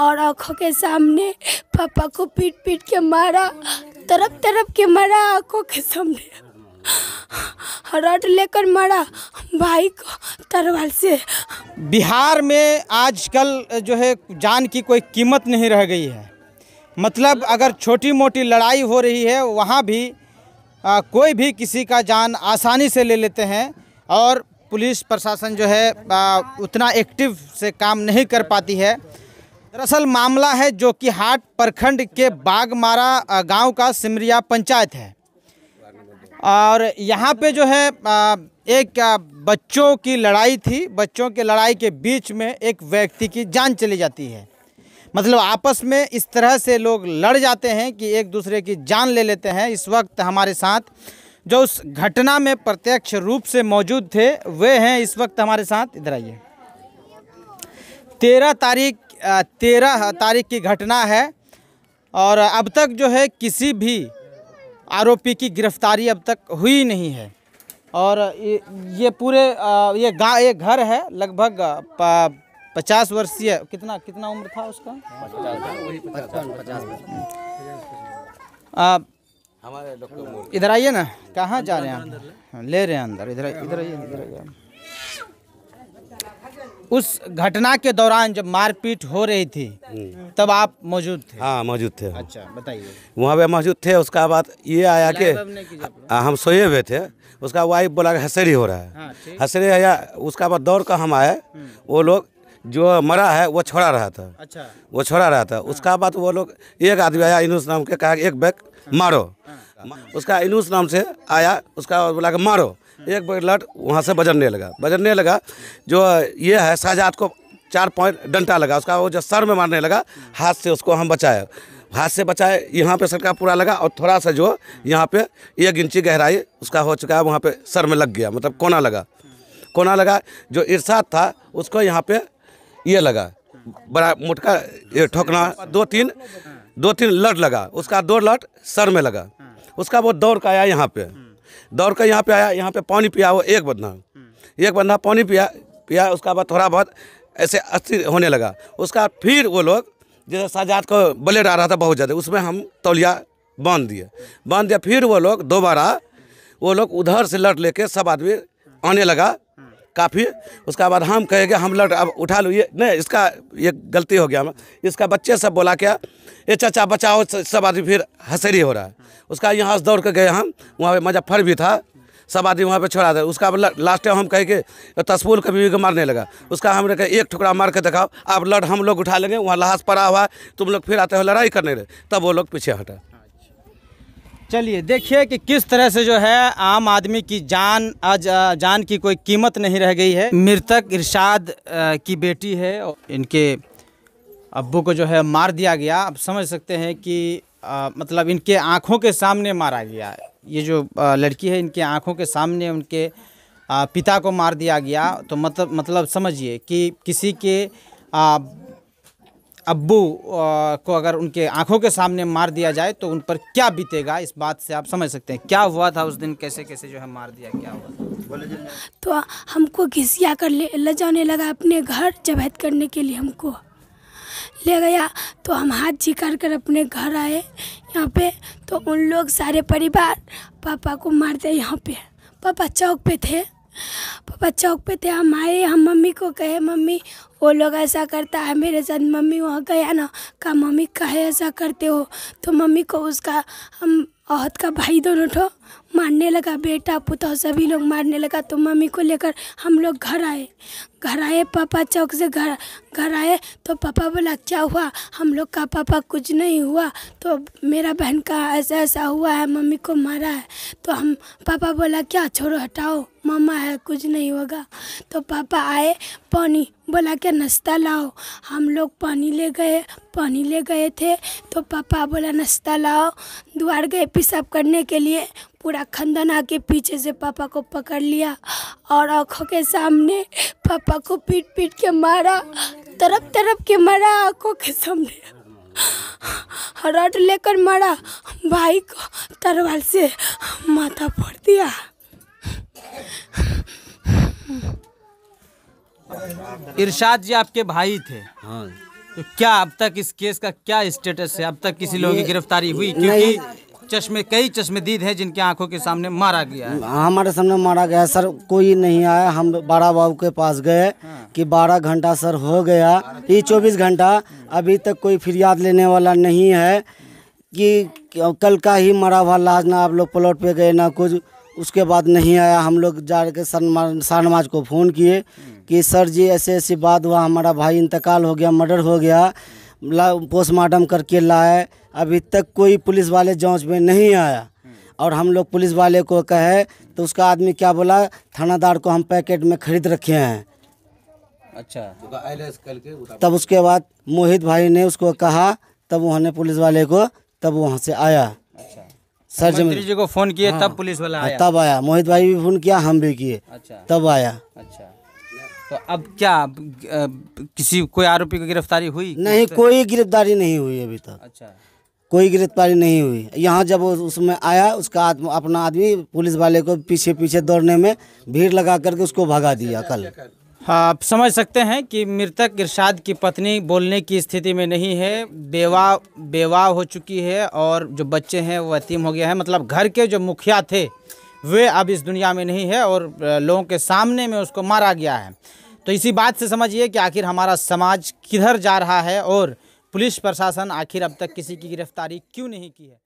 और आँखों के सामने पापा को पीट पीट के मारा तरफ तरफ के मारा आँखों के सामने रड लेकर मारा भाई को तरवाल से बिहार में आजकल जो है जान की कोई कीमत नहीं रह गई है मतलब अगर छोटी मोटी लड़ाई हो रही है वहाँ भी आ, कोई भी किसी का जान आसानी से ले लेते हैं और पुलिस प्रशासन जो है आ, उतना एक्टिव से काम नहीं कर पाती है दरअसल मामला है जो कि हाट प्रखंड के बागमारा गांव का सिमरिया पंचायत है और यहाँ पे जो है एक बच्चों की लड़ाई थी बच्चों की लड़ाई के बीच में एक व्यक्ति की जान चली जाती है मतलब आपस में इस तरह से लोग लड़ जाते हैं कि एक दूसरे की जान ले लेते हैं इस वक्त हमारे साथ जो उस घटना में प्रत्यक्ष रूप से मौजूद थे वे हैं इस वक्त हमारे साथ इधर आइए तेरह तारीख तेरह तारीख की घटना है और अब तक जो है किसी भी आरोपी की गिरफ्तारी अब तक हुई नहीं है और ये, पूरे ये गाँव ये घर है लगभग पचास वर्षीय कितना कितना उम्र था उसका इधर आइए ना कहाँ जा रहे हैं ले रहे हैं अंदर इधर इधर आइए इधर आइए उस घटना के दौरान जब मारपीट हो रही थी हम्म। तब आप मौजूद थे हाँ मौजूद थे अच्छा बताइए वहाँ पे मौजूद थे उसका बाद ये आया कि हाँ, हम सोए हुए थे उसका वाइफ बोला कि हसरी हो रहा है हाँ, हसरी आया उसका बाद दौड़ का हम आए हम्म। वो लोग जो मरा है वो छोड़ा रहा था अच्छा वो छोड़ा रहा था हाँ। उसका बाद वो लोग एक आदमी आया इनूस नाम के कहा एक बैग हाँ। मारो उसका इनूस नाम से आया उसका बोला कि मारो एक लट वहाँ से बजरने लगा बजरने लगा जो ये है शाहजहाद को चार पॉइंट डंटा लगा उसका वो जो सर में मारने लगा हाथ से उसको हम बचाए हाथ से बचाए यहाँ पे सर का पूरा लगा और थोड़ा सा जो यहाँ पे एक इंची गहराई उसका हो चुका है वहाँ पे सर में लग गया मतलब कोना लगा कोना लगा जो इरशाद था उसको यहाँ पे ये लगा बड़ा मोटका ये ठोकना दो तीन दो तीन लट लगा उसका दो लट सर में लगा उसका वो दौड़ का आया यहाँ पे दौड़ कर यहाँ पे आया यहाँ पे पानी पिया वो एक बंधा हम्म। एक बदना पानी पिया पिया उसका बाद थोड़ा बहुत ऐसे अस्थिर होने लगा उसका फिर वो लोग जैसे साजात को ब्लेड आ रहा था बहुत ज़्यादा उसमें हम तौलिया बांध दिए बांध दिया फिर वो लोग दोबारा वो लोग उधर से लट लेके सब आदमी आने लगा काफ़ी उसका बाद हम कहेंगे हम लड़ अब उठा लो ये नहीं इसका ये गलती हो गया हम इसका बच्चे सब बोला क्या ये चाचा बचाओ सब आदमी फिर हंसेरी हो रहा है उसका यहाँ से दौड़ के गए हम वहाँ पर मुजफ्फर भी था सब आदमी वहाँ पे छोड़ा था उसका लास्ट टाइम हम कहे कि तस्बूल कभी भी मारने लगा उसका हमने कहा एक टुकड़ा मार के दिखाओ आप लड़ हम लोग उठा लेंगे वहाँ लहास पड़ा हुआ तुम लोग फिर आते हो लड़ाई करने रहे तब वो लोग पीछे हटा चलिए देखिए कि किस तरह से जो है आम आदमी की जान आज जान की कोई कीमत नहीं रह गई है मृतक इरशाद की बेटी है इनके अब्बू को जो है मार दिया गया आप समझ सकते हैं कि आ, मतलब इनके आँखों के सामने मारा गया ये जो लड़की है इनके आँखों के सामने उनके पिता को मार दिया गया तो मतलब मतलब समझिए कि किसी के आ, अब्बू को अगर उनके आंखों के सामने मार दिया जाए तो उन पर क्या बीतेगा इस बात से आप समझ सकते हैं क्या हुआ था उस दिन कैसे कैसे जो है मार दिया क्या हुआ था तो हमको घिसिया कर ले, ले जाने लगा अपने घर जबहत करने के लिए हमको ले गया तो हम हाथ झिकार कर अपने घर आए यहाँ पे तो उन लोग सारे परिवार पापा को मारते यहाँ पे पापा चौक पे थे पापा चौक पे थे हम आए हम मम्मी को कहे मम्मी वो लोग ऐसा करता है मेरे साथ मम्मी वहाँ गया ना कहा मम्मी कहे ऐसा करते हो तो मम्मी को उसका हम औहत का भाई दोनों ठो मारने लगा बेटा पुता सभी लोग मारने लगा तो मम्मी को लेकर हम लोग घर आए घर आए पापा चौक से घर घर आए तो पापा बोला क्या हुआ हम लोग का पापा कुछ नहीं हुआ तो मेरा बहन का ऐसा ऐसा हुआ है मम्मी को मारा है तो हम पापा बोला क्या छोड़ो हटाओ मामा है कुछ नहीं होगा तो पापा आए पानी बोला क्या नाश्ता लाओ हम लोग पानी ले गए पानी ले गए थे तो पापा बोला नाश्ता लाओ द्वार गए पेशाब करने के लिए पूरा खंदन आके पीछे से पापा को पकड़ लिया और आँखों के सामने पापा को पीट पीट के मारा तरफ तरफ के मारा आँखों के सामने रड लेकर मारा भाई को तरवाल से माथा फोड़ दिया इरशाद जी आपके भाई थे हाँ तो क्या अब तक इस केस का क्या स्टेटस है अब तक किसी लोगों की गिरफ्तारी हुई क्योंकि चश्मे कई चश्मेदीद हैं जिनके आंखों के सामने मारा गया है हाँ, हमारे सामने मारा गया सर कोई नहीं आया हम बाड़ा बाबू के पास गए हाँ। कि बारह घंटा सर हो गया ये चौबीस घंटा अभी तक कोई फिरियाद लेने वाला नहीं है कि कल का ही मरा हुआ लाज ना आप लोग प्लॉट पे गए ना कुछ उसके बाद नहीं आया हम लोग जा के शाहनवाज को फ़ोन किए कि सर जी ऐसे ऐसी बात हुआ हमारा भाई इंतकाल हो गया मर्डर हो गया पोस्टमार्टम करके लाए अभी तक कोई पुलिस वाले जांच में नहीं आया और हम लोग पुलिस वाले को कहे तो उसका आदमी क्या बोला थानादार को हम पैकेट में खरीद रखे हैं अच्छा तो तब उसके बाद मोहित भाई ने उसको कहा तब उन्होंने पुलिस वाले को तब वहाँ से आया अच्छा सर मंत्री जी को फोन किए हाँ, तब पुलिस वाला हाँ, आया तब आया मोहित भाई भी फोन किया हम भी किए अच्छा तब आया अच्छा तो अब क्या किसी कोई आरोपी की गिरफ्तारी हुई नहीं कोई गिरफ्तारी नहीं हुई अभी तक अच्छा कोई गिरफ्तारी नहीं हुई यहाँ जब उसमें आया उसका अपना आदमी पुलिस वाले को पीछे पीछे दौड़ने में भीड़ लगा करके उसको भगा दिया कल हाँ, आप समझ सकते हैं कि मृतक इरशाद की पत्नी बोलने की स्थिति में नहीं है बेवा बेवा हो चुकी है और जो बच्चे हैं वो अतीम हो गया है मतलब घर के जो मुखिया थे वे अब इस दुनिया में नहीं है और लोगों के सामने में उसको मारा गया है तो इसी बात से समझिए कि आखिर हमारा समाज किधर जा रहा है और पुलिस प्रशासन आखिर अब तक किसी की गिरफ्तारी क्यों नहीं की है